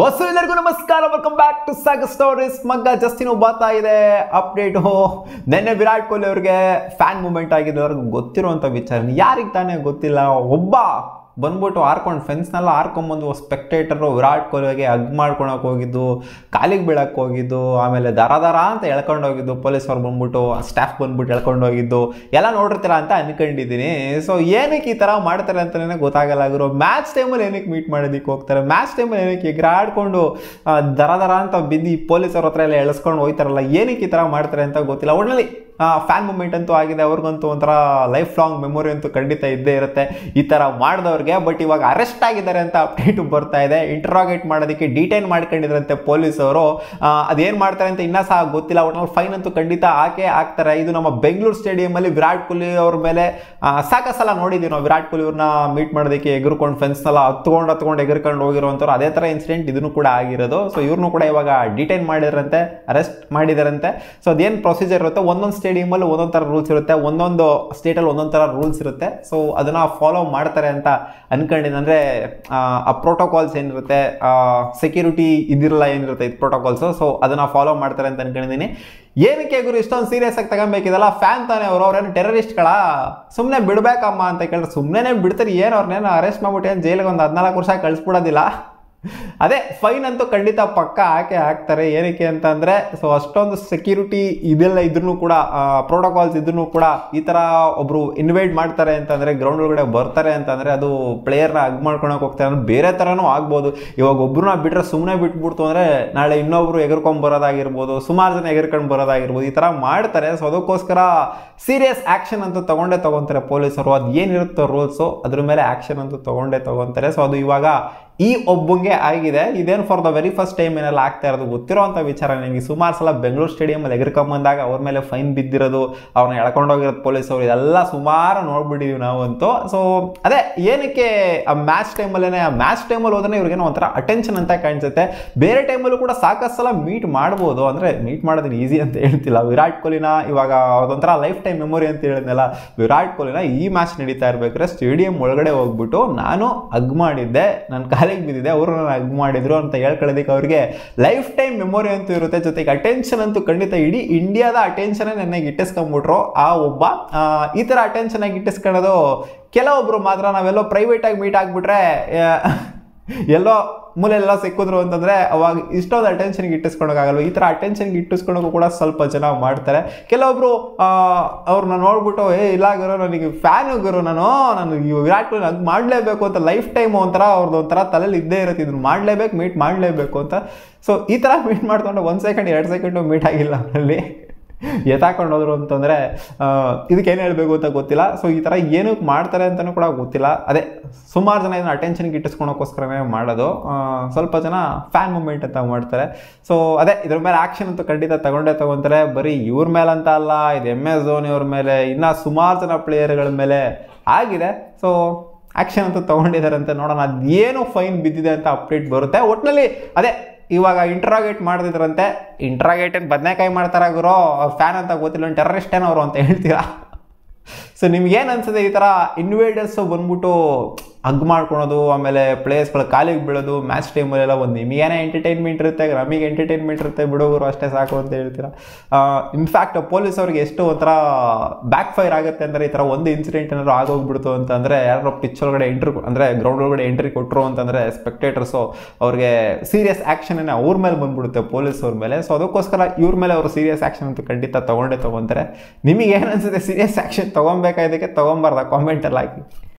bus ಎಲ್ಲರಿಗೂ ನಮಸ್ಕಾರ welcome back to saga stories ಮಗ್ಗ ಜಸ್ಟಿನ್ ಬರ್ತಾ ಇದೆ ಅಪ್ಡೇಟ್ ನೆನ್ನೆ ವಿರಾಟ್ ಕೊಹ್ಲಿ ಅವ್ರಿಗೆ ಫ್ಯಾನ್ ಮೂಮೆಂಟ್ ಆಗಿದೆ ಅವ್ರಿಗೆ ಗೊತ್ತಿರುವಂಥ ವಿಚಾರ ಯಾರಿಗೆ ತಾನೇ ಗೊತ್ತಿಲ್ಲ ಒಬ್ಬ ಬಂದ್ಬಿಟ್ಟು ಹಾರ್ಕೊಂಡು ಫೆನ್ಸ್ನೆಲ್ಲ ಹಾರ್ಕೊಂಬಂದು ಸ್ಪೆಕ್ಟೇಟರು ವಿರಾಟ್ ಕೊಹ್ಲಿಗೆ ಹಗ್ ಮಾಡ್ಕೊಳಕ್ಕೆ ಹೋಗಿದ್ದು ಕಾಲಿಗೆ ಬೀಳಕ್ಕೆ ಹೋಗಿದ್ದು ಆಮೇಲೆ ದರ ದರ ಅಂತ ಎಳ್ಕೊಂಡು ಹೋಗಿದ್ದು ಪೊಲೀಸವ್ರು ಬಂದ್ಬಿಟ್ಟು ಸ್ಟಾಫ್ ಬಂದ್ಬಿಟ್ಟು ಎಳ್ಕೊಂಡು ಹೋಗಿದ್ದು ಎಲ್ಲ ನೋಡಿರ್ತೀರ ಅಂತ ಅನ್ಕೊಂಡಿದ್ದೀನಿ ಸೊ ಏನಕ್ಕೆ ಈ ಥರ ಮಾಡ್ತಾರೆ ಅಂತಲೇ ಗೊತ್ತಾಗಲ್ಲ ಆಗಿರೋ ಮ್ಯಾಚ್ ಟೈಮಲ್ಲಿ ಏನಕ್ಕೆ ಮೀಟ್ ಮಾಡೋದಕ್ಕೆ ಹೋಗ್ತಾರೆ ಮ್ಯಾಚ್ ಟೈಮಲ್ಲಿ ಏನಕ್ಕೆ ಆಡಿಕೊಂಡು ದರ ದರ ಅಂತ ಬಿದ್ದು ಪೊಲೀಸರ ಹತ್ರ ಎಲ್ಲ ಎಳ್ಸ್ಕೊಂಡು ಹೋಗ್ತಾರಲ್ಲ ಏನಕ್ಕೆ ಈ ಥರ ಮಾಡ್ತಾರೆ ಅಂತ ಗೊತ್ತಿಲ್ಲ ಒಟ್ಟಿನಲ್ಲಿ ಫ್ಯಾನ್ ಮೂಮೆಂಟ್ ಅಂತೂ ಆಗಿದೆ ಅವ್ರಿಗಂತೂ ಒಂಥರ ಲೈಫ್ ಲಾಂಗ್ ಮೆಮೊರಿ ಅಂತೂ ಖಂಡಿತ ಇದ್ದೇ ಇರುತ್ತೆ ಈ ಥರ ಮಾಡಿದವ್ರಿಗೆ ಬಟ್ ಇವಾಗ ಅರೆಸ್ಟ್ ಆಗಿದ್ದಾರೆ ಅಂತ ಅಪ್ಡೇಟ್ ಬರ್ತಾ ಇದೆ ಇಂಟ್ರಾಗೇಟ್ ಮಾಡೋದಕ್ಕೆ ಡಿಟೈನ್ ಮಾಡ್ಕೊಂಡಿದ್ರಂತೆ ಪೊಲೀಸವರು ಅದೇನು ಮಾಡ್ತಾರೆ ಅಂತ ಇನ್ನೂ ಸಹ ಗೊತ್ತಿಲ್ಲ ಒಟ್ನಲ್ಲಿ ಫೈನ್ ಅಂತೂ ಖಂಡಿತ ಆಕೆ ಹಾಕ್ತಾರೆ ಇದು ನಮ್ಮ ಬೆಂಗಳೂರು ಸ್ಟೇಡಿಯಮಲ್ಲಿ ವಿರಾಟ್ ಕೊಹ್ಲಿ ಅವ್ರ ಮೇಲೆ ಸಾಕಸಲ್ಲ ನೋಡಿದ್ದೀವಿ ನಾವು ವಿರಾಟ್ ಕೊಹ್ಲಿ ಅವ್ರನ್ನ ಮೀಟ್ ಮಾಡೋದಕ್ಕೆ ಎಗರ್ಕೊಂಡು ಎಲ್ಲ ಹತ್ಕೊಂಡು ಹತ್ಕೊಂಡು ಎಗರ್ಕೊಂಡು ಹೋಗಿರುವಂಥವ್ರು ಅದೇ ಥರ ಇನ್ಸಿಡೆಂಟ್ ಇದನ್ನು ಕೂಡ ಆಗಿರೋದು ಸೊ ಇವ್ರನ್ನೂ ಕೂಡ ಇವಾಗ ಡಿಟೈನ್ ಮಾಡಿದ್ರಂತೆ ಅರೆಸ್ಟ್ ಮಾಡಿದಾರಂತೆ ಸೊ ಅದೇನು ಪ್ರೊಸೀಜರ್ ಇರುತ್ತೆ ಒಂದೊಂದು ಸ್ಟೇಡಿಯಮಲ್ಲಿ ಒಂದೊಂದು ಥರ ರೂಲ್ಸ್ ಇರುತ್ತೆ ಒಂದೊಂದು ಸ್ಟೇಟಲ್ಲಿ ಒಂದೊಂದು ಥರ ರೂಲ್ಸ್ ಇರುತ್ತೆ ಸೊ ಅದನ್ನು ಫಾಲೋ ಮಾಡ್ತಾರೆ ಅಂತ ಅಂದ್ಕೊಂಡಿದ್ದೀನಿ ಅಂದರೆ ಆ ಪ್ರೋಟೋಕಾಲ್ಸ್ ಏನಿರುತ್ತೆ ಸೆಕ್ಯೂರಿಟಿ ಇದಿರಲ್ಲ ಏನಿರುತ್ತೆ ಇದು ಪ್ರೋಟೋಕಾಲ್ಸು ಸೊ ಅದನ್ನು ಫಾಲೋ ಮಾಡ್ತಾರೆ ಅಂತ ಅಂದ್ಕೊಂಡಿದ್ದೀನಿ ಏನಕ್ಕೆ ಗುರು ಇಷ್ಟೊಂದು ಸೀರಿಯಸ್ ಆಗಿ ತಗೊಬೇಕಿದಲ್ಲ ಫ್ಯಾನ್ ತಾನೇ ಅವರು ಅವ್ರೇನು ಟೆರರಿಸ್ಟ್ಗಳ ಸುಮ್ಮನೆ ಬಿಡಬೇಕಮ್ಮ ಅಂತ ಕೇಳಿದ್ರೆ ಸುಮ್ಮನೆ ಬಿಡ್ತಾರೆ ಏನು ಅವ್ರನ್ನೇನು ಅರೆಸ್ಟ್ ಮಾಡ್ಬಿಟ್ಟು ಏನು ಜೈಲಿಗೆ ಒಂದು ಹದಿನಾಲ್ಕು ವರ್ಷ ಕಳಿಸ್ಬಿಡೋದಿಲ್ಲ ಅದೇ ಫೈನ್ ಅಂತೂ ಖಂಡಿತ ಪಕ್ಕ ಹಾಕಿ ಹಾಕ್ತಾರೆ ಏನಕ್ಕೆ ಅಂತಂದರೆ ಸೊ ಅಷ್ಟೊಂದು ಸೆಕ್ಯೂರಿಟಿ ಇದೆಲ್ಲ ಇದ್ರೂ ಕೂಡ ಪ್ರೋಟೋಕಾಲ್ಸ್ ಇದ್ರೂ ಕೂಡ ಈ ಥರ ಒಬ್ಬರು ಇನ್ವೈಟ್ ಮಾಡ್ತಾರೆ ಅಂತಂದರೆ ಗ್ರೌಂಡ್ ಒಳಗಡೆ ಬರ್ತಾರೆ ಅಂತಂದರೆ ಅದು ಪ್ಲೇಯರ್ನ ಅಗ್ ಮಾಡ್ಕೊಳಕ್ಕೆ ಹೋಗ್ತಾರೆ ಅಂದರೆ ಬೇರೆ ಥರನೂ ಆಗ್ಬೋದು ಇವಾಗ ಒಬ್ಬರನ್ನ ಬಿಟ್ಟರೆ ಸುಮ್ಮನೆ ಬಿಟ್ಬಿಡ್ತು ಅಂದರೆ ನಾಳೆ ಇನ್ನೊಬ್ರು ಎಗರ್ಕೊಂಡು ಬರೋದಾಗಿರ್ಬೋದು ಸುಮಾರು ಜನ ಎಗರ್ಕೊಂಡು ಬರೋದಾಗಿರ್ಬೋದು ಈ ಥರ ಮಾಡ್ತಾರೆ ಸೊ ಅದಕ್ಕೋಸ್ಕರ ಸೀರಿಯಸ್ ಆ್ಯಕ್ಷನ್ ಅಂತ ತೊಗೊಂಡೇ ತೊಗೊತಾರೆ ಪೊಲೀಸರು ಅದು ಏನಿರುತ್ತೋ ರೂಲ್ಸು ಅದ್ರ ಮೇಲೆ ಆ್ಯಕ್ಷನ್ ಅಂತ ತೊಗೊಂಡೇ ತೊಗೊತಾರೆ ಸೊ ಅದು ಇವಾಗ ಈ ಒಬ್ಬಂಗೆ ಆಗಿದೆ ಇದೇನು for the very first time ಏನಲ್ಲ ಆಗ್ತಾ ಇರೋದು ಗೊತ್ತಿರೋವಂಥ ವಿಚಾರ ನನಗೆ ಸುಮಾರು ಸಲ ಬೆಂಗಳೂರು ಸ್ಟೇಡಿಯಮಲ್ಲಿ ಎಗರ್ಕೊಂಬಂದಾಗ ಅವ್ರ ಮೇಲೆ ಫೈನ್ ಬಿದ್ದಿರೋದು ಅವ್ರನ್ನ ಎಳ್ಕೊಂಡೋಗಿರೋದು ಪೊಲೀಸ್ ಅವರು ಇದೆಲ್ಲ ಸುಮಾರು ನೋಡ್ಬಿಟ್ಟಿದ್ದೀವಿ ನಾವಂತೂ ಸೊ ಅದೇ ಏನಕ್ಕೆ ಆ ಮ್ಯಾಚ್ ಟೈಮಲ್ಲೇ ಆ ಮ್ಯಾಚ್ ಟೈಮಲ್ಲಿ ಹೋದ್ರೆ ಇವ್ರಿಗೇನು ಒಂಥರ ಅಟೆನ್ಷನ್ ಅಂತ ಕಾಣಿಸುತ್ತೆ ಬೇರೆ ಟೈಮಲ್ಲೂ ಕೂಡ ಸಾಕಷ್ಟು ಸಲ ಮೀಟ್ ಮಾಡ್ಬೋದು ಅಂದರೆ ಮೀಟ್ ಮಾಡೋದನ್ನ ಈಸಿ ಅಂತ ಹೇಳ್ತಿಲ್ಲ ವಿರಾಟ್ ಕೊಹ್ಲಿನ ಇವಾಗ ಅದೊಂಥರ ಲೈಫ್ ಟೈಮ್ ಮೆಮೊರಿ ಅಂತ ಹೇಳಿದ್ನಲ್ಲ ವಿರಾಟ್ ಕೊಹ್ಲಿನ ಈ ಮ್ಯಾಚ್ ನಡೀತಾ ಇರಬೇಕಾದ್ರೆ ಸ್ಟೇಡಿಯಂ ಒಳಗಡೆ ಹೋಗ್ಬಿಟ್ಟು ನಾನು ಅಗ್ ಮಾಡಿದ್ದೆ ನನ್ನ ಶಾಲೆಗೆ ಬಿದ್ದಿದೆ ಅವರು ನಾನು ಮಾಡಿದ್ರು ಅಂತ ಹೇಳ್ಕೊಳ್ಳೋದಕ್ಕೆ ಅವ್ರಿಗೆ ಲೈಫ್ ಟೈಮ್ ಮೆಮೊರಿ ಅಂತೂ ಇರುತ್ತೆ ಜೊತೆಗೆ ಅಟೆನ್ಷನ್ ಅಂತೂ ಖಂಡಿತ ಇಡೀ ಇಂಡಿಯಾದ ಅಟೆನ್ಷನ್ ನನಗೆ ಇಟ್ಟಿಸ್ಕೊಂಡ್ಬಿಟ್ರು ಆ ಒಬ್ಬ ಈ ಥರ ಅಟೆನ್ಷನ್ ಆಗಿ ಇಟ್ಟಿಸ್ಕೊಳ್ಳೋದು ಕೆಲವೊಬ್ರು ಮಾತ್ರ ನಾವೆಲ್ಲೋ ಪ್ರೈವೇಟಾಗಿ ಮೀಟ್ ಆಗಿಬಿಟ್ರೆ ಎಲ್ಲೋ ಮೂಲೆಲ್ಲ ಸಿಕ್ಕಿದ್ರು ಅಂತಂದರೆ ಅವಾಗ ಇಷ್ಟೊಂದು ಅಟೆನ್ಷನ್ಗೆ ಇಟ್ಟಿಸ್ಕೊಳಕಾಗಲ್ಲ ಈ ಥರ ಅಟೆನ್ಷನ್ಗೆ ಇಟ್ಟಿಸ್ಕೊಳಕ್ಕೂ ಕೂಡ ಸ್ವಲ್ಪ ಜನ ಮಾಡ್ತಾರೆ ಕೆಲವೊಬ್ಬರು ಅವ್ರನ್ನ ನೋಡ್ಬಿಟ್ಟು ಏ ಇಲ್ಲ ಗುರು ನನಗೆ ಫ್ಯಾನ್ ಗುರು ನಾನು ನಾನು ವಿರಾಟ್ ಕೊಹ್ಲಿ ಅದು ಮಾಡಲೇಬೇಕು ಅಂತ ಲೈಫ್ ಟೈಮ್ ಒಂಥರ ಅವ್ರದ್ದು ಒಂಥರ ತಲೆಯಲ್ಲಿ ಇದ್ದೇ ಇರುತ್ತೆ ಇದನ್ನು ಮಾಡಲೇಬೇಕು ಮೀಟ್ ಮಾಡಲೇಬೇಕು ಅಂತ ಸೊ ಈ ಥರ ಮೀಟ್ ಮಾಡ್ಕೊಂಡು ಒಂದು ಸೆಕೆಂಡ್ ಎರಡು ಸೆಕೆಂಡು ಮೀಟ್ ಆಗಿಲ್ಲ ಅಲ್ಲಿ ಎತ್ತಾಕೊಂಡು ಅಂತಂದರೆ ಇದಕ್ಕೆ ಏನು ಹೇಳಬೇಕು ಅಂತ ಗೊತ್ತಿಲ್ಲ ಸೊ ಈ ಥರ ಏನು ಮಾಡ್ತಾರೆ ಅಂತಲೂ ಕೂಡ ಗೊತ್ತಿಲ್ಲ ಅದೇ ಸುಮಾರು ಜನ ಇದನ್ನು ಅಟೆನ್ಷನ್ಗೆ ಇಟ್ಟಿಸ್ಕೊಳೋಕ್ಕೋಸ್ಕರನೇ ಮಾಡೋದು ಸ್ವಲ್ಪ ಜನ ಫ್ಯಾನ್ ಮೂಮೆಂಟ್ ಅಂತ ಮಾಡ್ತಾರೆ ಸೊ ಅದೇ ಇದ್ರ ಮೇಲೆ ಆ್ಯಕ್ಷನ್ ಅಂತೂ ಖಂಡಿತ ತಗೊಂಡೇ ತಗೊಂತಾರೆ ಬರೀ ಇವ್ರ ಮೇಲೆ ಅಂತ ಅಲ್ಲ ಇದು ಎಮ್ ಎಸ್ ಧೋನಿ ಮೇಲೆ ಇನ್ನೂ ಸುಮಾರು ಜನ ಪ್ಲೇಯರ್ಗಳ ಮೇಲೆ ಆಗಿದೆ ಸೊ ಆ್ಯಕ್ಷನ್ ಅಂತೂ ತೊಗೊಂಡಿದ್ದಾರೆ ಅಂತ ನೋಡೋಣ ಅದೇನು ಫೈನ್ ಬಿದ್ದಿದೆ ಅಂತ ಅಪ್ಡೇಟ್ ಬರುತ್ತೆ ಒಟ್ಟಿನಲ್ಲಿ ಅದೇ ಇವಾಗ ಇಂಟ್ರಾಗೇಟ್ ಮಾಡ್ತಿದ್ರಂತೆ ಇಂಟ್ರಾಗೇಟ್ ಏನು ಬದನೆಕಾಯಿ ಮಾಡ್ತಾರ ಗುರು ಫ್ಯಾನ್ ಅಂತ ಗೊತ್ತಿಲ್ಲ ಟೆರರಿಸ್ಟ್ ಅವರು ಅಂತ ಹೇಳ್ತೀರಾ ಸೊ ನಿಮ್ಗೇನು ಅನ್ಸುತ್ತೆ ಈ ಥರ ಇನ್ವೇಡರ್ಸು ಬಂದ್ಬಿಟ್ಟು ಹಗ್ ಮಾಡ್ಕೊಳೋದು ಆಮೇಲೆ ಪ್ಲೇಯರ್ಸ್ಗಳು ಕಾಲಿಗೆ ಬೀಳೋದು ಮ್ಯಾಚ್ ಟೈಮಲ್ಲೆಲ್ಲ ಒಂದು ನಿಮಗೇನೇ ಎಂಟರ್ಟೈನ್ಮೆಂಟ್ ಇರುತ್ತೆ ನಮಗೆ ಎಂಟರ್ಟೈನ್ಮೆಂಟ್ ಇರುತ್ತೆ ಬಿಡೋರು ಅಷ್ಟೇ ಸಾಕು ಅಂತ ಹೇಳ್ತೀರಾ ಇನ್ಫ್ಯಾಕ್ಟ್ ಪೊಲೀಸ್ ಅವ್ರಿಗೆ ಎಷ್ಟು ಒಂಥರ ಬ್ಯಾಕ್ ಫೈರ್ ಆಗುತ್ತೆ ಅಂದರೆ ಈ ಥರ ಒಂದು ಇನ್ಸಿಡೆಂಟ್ ಏನಾದ್ರು ಆಗೋಗ್ಬಿಡ್ತು ಅಂತಂದರೆ ಯಾರು ಪಿಚ್ ಒಳಗಡೆ ಎಂಟ್ರಿ ಅಂದರೆ ಗ್ರೌಂಡ್ ಒಳಗಡೆ ಎಂಟ್ರಿ ಕೊಟ್ಟರು ಅಂತಂದರೆ ಸ್ಪೆಕ್ಟೇಟರ್ಸು ಅವ್ರಿಗೆ ಸೀರಿಯಸ್ ಆ್ಯಕ್ಷನೇ ಅವ್ರ ಮೇಲೆ ಬಂದ್ಬಿಡುತ್ತೆ ಪೊಲೀಸ್ ಅವ್ರ ಮೇಲೆ ಸೊ ಅದಕ್ಕೋಸ್ಕರ ಇವ್ರ ಮೇಲೆ ಅವರು ಸೀರಿಯಸ್ ಆ್ಯಕ್ಷನ್ ಅಂತ ಖಂಡಿತ ತೊಗೊಂಡೇ ತೊಗೊತಾರೆ ನಿಮಗೆ ಏನು ಸೀರಿಯಸ್ ಆ್ಯಕ್ಷನ್ ತೊಗೊಬೇಕಾದಕ್ಕೆ ಕಾಮೆಂಟ್ ಕಾಮೆಂಟಲ್ಲಿ ಹಾಕಿ